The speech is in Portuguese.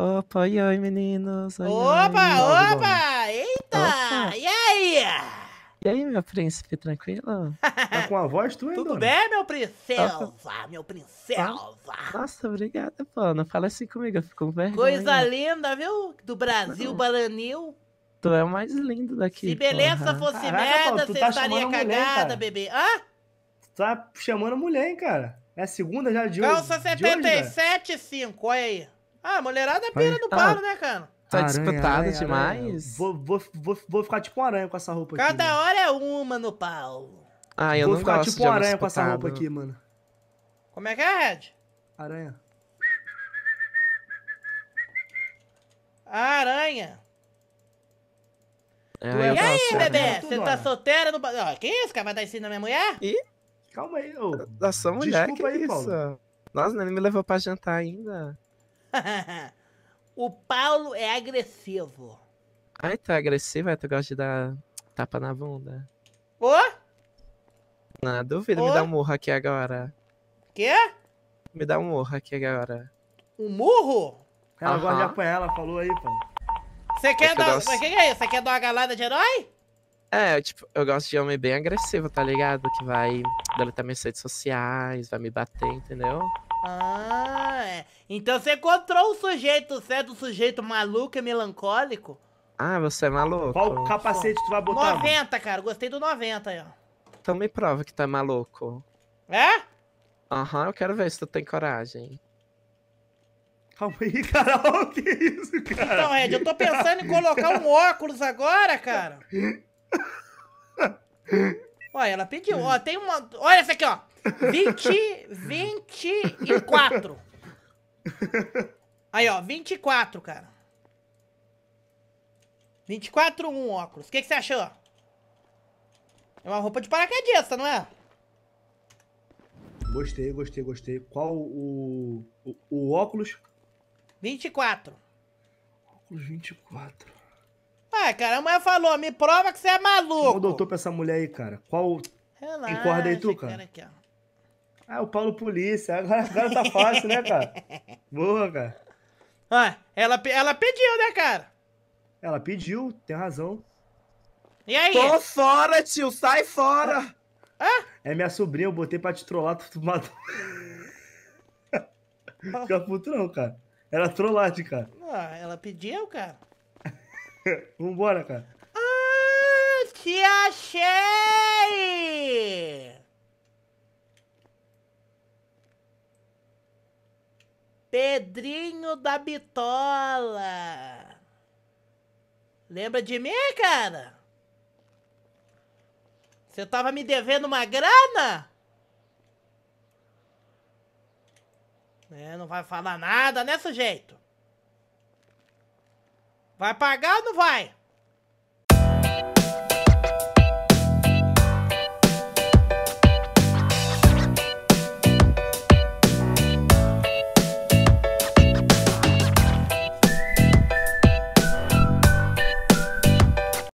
Opa, e aí, meninos? Oi, opa, oi, opa! Eita! Opa. E aí? E aí, meu príncipe, tranquilo? Tá com a voz tu, Tudo dona? bem, meu princesa? Tá opa. Meu tá? princesa! Nossa, obrigada, pô. Não fala assim comigo, eu fico com vergonha. Coisa linda, viu? Do Brasil, Não. Baranil. Tu é o mais lindo daqui. Se beleza porra. fosse Caraca, merda, pô, você tá estaria cagada, mulher, bebê. Hã? Tu tá chamando mulher, hein, cara? É segunda já de Calça hoje. Calça 77,5, olha aí. Ah, mulherada é pena do tá Paulo, né, cara? Tá aranha, disputado aranha, demais. Aranha. Vou, vou, vou, vou ficar tipo um aranha com essa roupa Cada aqui. Cada hora é uma no pau. Ah, eu vou não ficar tipo um aranha disputado. com essa roupa aqui, mano. Como é que é, Red? Aranha. Aranha. É, é e aí, bebê? Você tá é. solteira no. Ó, que isso, cara? Vai dar ensino na minha mulher? Ih, calma aí, ô. Nossa, sua mulher, Desculpa que aí, isso? Paulo. Nossa, ele me levou pra jantar ainda. o Paulo é agressivo. Ai, tu é agressivo? É, tu gosta de dar tapa na bunda? Ô? Não, duvido. Ô? Me dá um murro aqui agora. Quê? Me dá um murro aqui agora. Um murro? Ela Aham. gosta de apanhar, ela falou aí, pô. Você quer é dar... Gosto... o que é isso? Você quer dar uma galada de herói? É, eu, tipo, eu gosto de homem bem agressivo, tá ligado? Que vai deletar minhas redes sociais, vai me bater, entendeu? Ah, é. então você encontrou o sujeito certo, é o sujeito maluco e melancólico? Ah, você é maluco. Qual capacete tu vai botar? 90, mano? cara. Gostei do 90 aí, ó. Então me prova que tu é maluco. É? Aham, uhum, eu quero ver se tu tem coragem. Calma aí, Carol, que é isso, cara? Então, Red, eu tô pensando em colocar um óculos agora, cara. Olha, ela pediu. Ó, tem uma... Olha essa aqui, ó. 20, 24. Aí, ó, 24, cara. 24, um óculos. O que, que você achou? É uma roupa de paraquedista, não é? Gostei, gostei, gostei. Qual o, o, o óculos? 24. Óculos 24. Ah, cara, a mulher falou, me prova que você é maluco. Chama o doutor pra essa mulher aí, cara. Qual... Relaxa, Encorda aí tu, cara. cara aqui, ó. Ah, o Paulo Polícia. Agora, agora tá fácil, né, cara? Boa, cara. Ah, ela, ela pediu, né, cara? Ela pediu, tem razão. E aí? Tô fora, tio, sai fora! Ah? É minha sobrinha, eu botei pra te trollar, tu, tu matou. Fica putrão, cara. Era trollagem, cara. Ah, ela pediu, cara. Vambora, cara. Ah, te achei! Pedrinho da Bitola. Lembra de mim, cara? Você tava me devendo uma grana? É, não vai falar nada, né, sujeito? Vai pagar ou não vai?